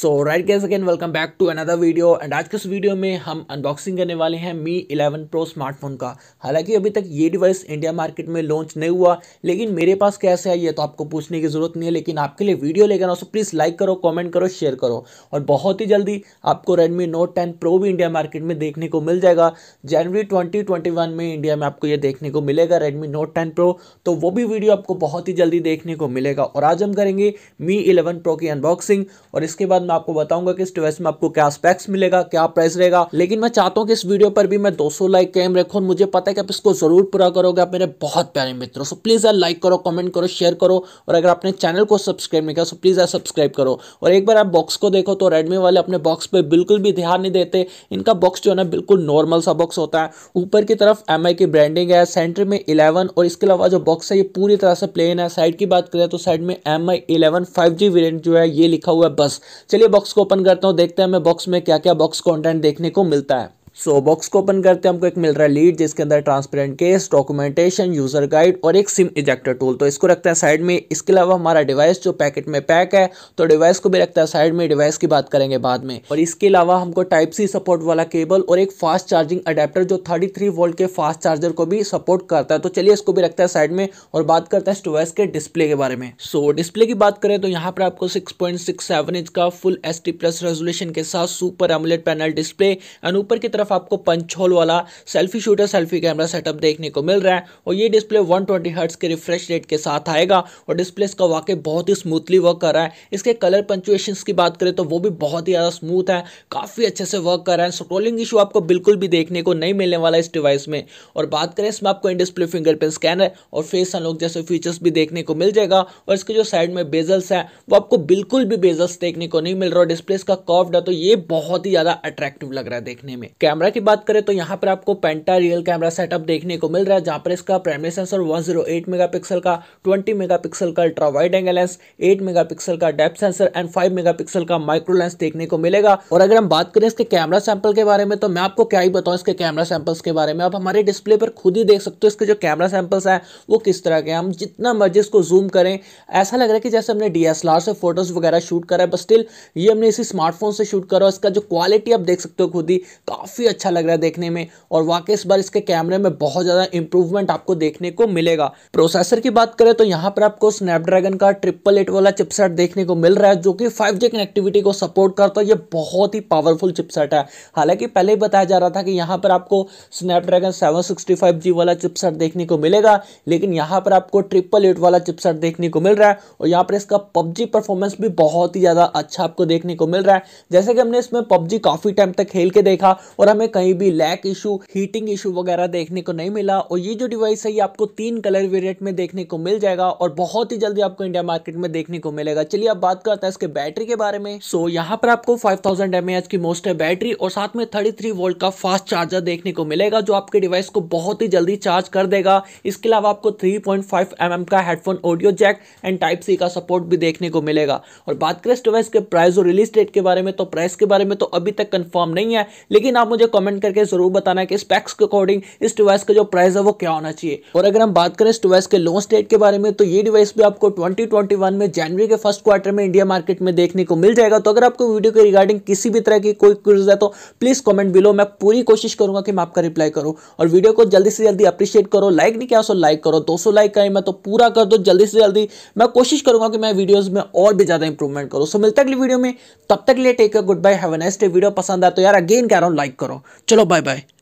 so right guys again welcome back to another video and आज के इस video में हम अनबॉक्सिंग करने वाले हैं मी 11 प्रो स्मार्टफोन का हालांकि अभी तक ये डिवाइस इंडिया मार्केट में लॉन्च नहीं हुआ लेकिन मेरे पास कैसे है ये तो आपको पूछने की ज़रूरत नहीं है लेकिन आपके लिए वीडियो लेकर आओ सो प्लीज़ लाइक करो कॉमेंट करो शेयर करो और बहुत ही जल्दी आपको रेडमी नोट टेन प्रो भी इंडिया मार्केट में देखने को मिल जाएगा जनवरी ट्वेंटी में इंडिया में आपको ये देखने को मिलेगा रेडमी नोट टेन प्रो तो वो भी वीडियो आपको बहुत ही जल्दी देखने को मिलेगा और आज हम करेंगे मी इलेवन प्रो की अनबॉक्सिंग और इसके बाद मैं आपको बताऊंगा कि इस डिवाइस में आपको क्या स्पेक्स मिलेगा क्या प्राइस रहेगा लेकिन मैं चाहता हूँ कि इस वीडियो पर भी मैं 200 लाइक कैम रखो और मुझे पता है कि आप इसको जरूर पूरा करोगे आप मेरे बहुत प्यारे मित्रों सो प्लीज़ यार लाइक करो कमेंट करो शेयर करो और अगर आपने चैनल को सब्सक्राइब नहीं किया सो प्लीज़ यार सब्सक्राइब करो और एक बार आप बॉक्स को देखो तो रेडमी वाले अपने बॉक्स पर बिल्कुल भी ध्यान नहीं देते इनका बॉक्स जो है ना बिल्कुल नॉर्मल सा बॉक्स होता है ऊपर की तरफ एम की ब्रांडिंग है सेंटर में इलेवन और इसके अलावा जो बॉक्स है ये पूरी तरह से प्लेन है साइड की बात करें तो साइड में M I eleven five G variant जो है ये लिखा हुआ है बस चलिए चलिए बॉक्स को ओपन करता हूँ देखते हैं हमें बॉक्स में क्या क्या बॉक्स कॉन्टेंट देखने को मिलता है सो बॉक्स को ओपन करते हैं हमको एक मिल रहा है लीड जिसके अंदर transparent case documentation user guide और एक सिम इजेक्टर टूल तो इसको रखता है साइड में इसके अलावा हमारा डिवाइस जो पैकेट में पैक है तो डिवाइस को भी रखता है साइड में डिवाइस की बात करेंगे बाद में और इसके अलावा हमको टाइप सी सपोर्ट वाला केबल और एक फास्ट चार्जिंग अडेप्टर जो थर्टी वोल्ट के फास्ट चार्जर को भी सपोर्ट करता है तो चलिए इसको भी रखता है साइड में और बात करते हैं इस डिवाइस के डिस्प्ले के बारे में सो डिस्प्ले की बात करें तो यहाँ पर आपको सिक्स इंच का फुल एस प्लस रेजोल्यूशन के साथ super AMOLED panel display and ऊपर की तरफ तरफ आपको पंच होल वाला selfie shooter selfie camera setup देखने को मिल रहा है और ये डिस्प्ले वन ट्वेंटी के रिफ्रेश रेट के साथ आएगा और डिस्प्ले इसका वाकई बहुत ही स्मूथली वर्क कर रहा है इसके कलर पंचुएशन की बात करें तो वो भी बहुत ही ज़्यादा स्मूथ है काफ़ी अच्छे से वर्क कर रहा है स्क्रोलिंग इशू आपको बिल्कुल भी देखने को नहीं मिलने वाला इस डिवाइस में और बात करें इसमें आपको इन डिस्प्ले फिंगरप्रिंट स्कैनर और फेस अनलॉक जैसे फीचर्स भी देखने को मिल जाएगा और इसके जो साइड में बेजल्स है वो आपको बिल्कुल भी बेजल्स देखने को नहीं मिल रहा और डिस्प्ले इसका कर्व्ड है तो ये बहुत ही ज़्यादा अट्रैक्टिव लग रहा है देखने में कैमरा की बात करें तो यहाँ पर आपको पेंटा रियल कैमरा सेटअप देखने को मिल रहा है जहाँ पर इसका प्राइमरी सेंसर 108 मेगापिक्सल का 20 मेगापिक्सल का ultra wide angle lens 8 megapixel का डेप्थ सेंसर एंड 5 मेगापिक्सल का माइक्रो लेंस देखने को मिलेगा और अगर हम बात करें इसके कैमरा सैंपल के बारे में तो मैं आपको क्या ही बताऊँ इसके कैमरा सैंपल्स के बारे में आप हमारे डिस्प्ले पर खुद ही देख सकते हो इसके जो कैमरा सैंपल्स हैं वो किस तरह के हम जितना मर्जी इसको जूम करें ऐसा लग रहा है कि जैसे हमने डी से फोटोज़ वगैरह शूट करा है बस स्टिल ये हमने इसी स्मार्टफोन से शूट करा इसका जो क्वालिटी आप देख सकते हो खुद ही काफ़ी काफ़ी अच्छा लग रहा है देखने में और वाकई इस बार इसके कैमरे में बहुत ज़्यादा इंप्रूवमेंट आपको देखने को मिलेगा प्रोसेसर की बात करें तो यहाँ पर आपको स्नैपड्रैगन का ट्रिपल एट वाला चिपसेट देखने को मिल रहा है जो कि फाइव कनेक्टिविटी को सपोर्ट करता है ये बहुत ही पावरफुल चिपसेट है हालांकि पहले ही बताया जा रहा था कि यहाँ पर आपको स्नैपड्रैगन सेवन वाला चिपसेट देखने को मिलेगा लेकिन यहाँ पर आपको ट्रिपल एट वाला चिपसेट देखने को मिल रहा है और यहाँ पर इसका पबजी परफॉर्मेंस भी बहुत ही ज़्यादा अच्छा आपको देखने को मिल रहा है जैसे कि हमने इसमें पबजी काफ़ी टाइम तक खेल के देखा और हमें कहीं भी लैक इशू हीटिंग इशू वगैरह देखने को नहीं मिला और ये जो डिवाइस है ये आपको तीन कलर वेरियंट में देखने को मिल जाएगा और बहुत ही जल्दी आपको इंडिया मार्केट में देखने को मिलेगा चलिए अब बात करते हैं इसके बैटरी के बारे में सो यहाँ पर आपको फाइव थाउजेंड की मोस्ट है बैटरी और साथ में थर्टी वोल्ट का फास्ट चार्जर देखने को मिलेगा जो आपके डिवाइस को बहुत ही जल्दी चार्ज कर देगा इसके अलावा आपको 3.5 पॉइंट mm का headphone audio jack and type C का सपोर्ट भी देखने को मिलेगा और बात करें इस डिवाइस के प्राइस और रिलीज डेट के बारे में तो प्राइस के बारे में तो अभी तक कंफर्म नहीं है लेकिन आप मुझे कमेंट करके जरूर बताना कि स्पेक्स के अकॉर्डिंग इस डिवाइस का जो प्राइस है वो क्या होना चाहिए और अगर हम बात करें इस डिवाइस के लॉन्च डेट के बारे में तो ये डिवाइस भी आपको 2021 में जनवरी के फर्स्ट क्वार्टर में इंडिया मार्केट में देखने को मिल जाएगा तो अगर आपको वीडियो के रिगार्डिंग किसी भी तरह की कोई क्यूज है तो प्लीज कॉमेंट बिलो मैं पूरी कोशिश करूंगा कि मैं आपका रिप्लाई करूँ और वीडियो को जल्दी से जल्दी अप्रिशिएट करो लाइक नहीं किया सो लाइक करो दो लाइक करें मैं तो पूरा कर दो जल्दी से जल्दी मैं कोशिश करूंगा कि मैं वीडियोज में और भी ज्यादा इंप्रूवमेंट करूँ सो मिलता अगली वीडियो में तब तक लिए take good bye have next video पसंद आया तो यार अगेन कह रहा हूँ लाइक करो करो चलो बाय बाय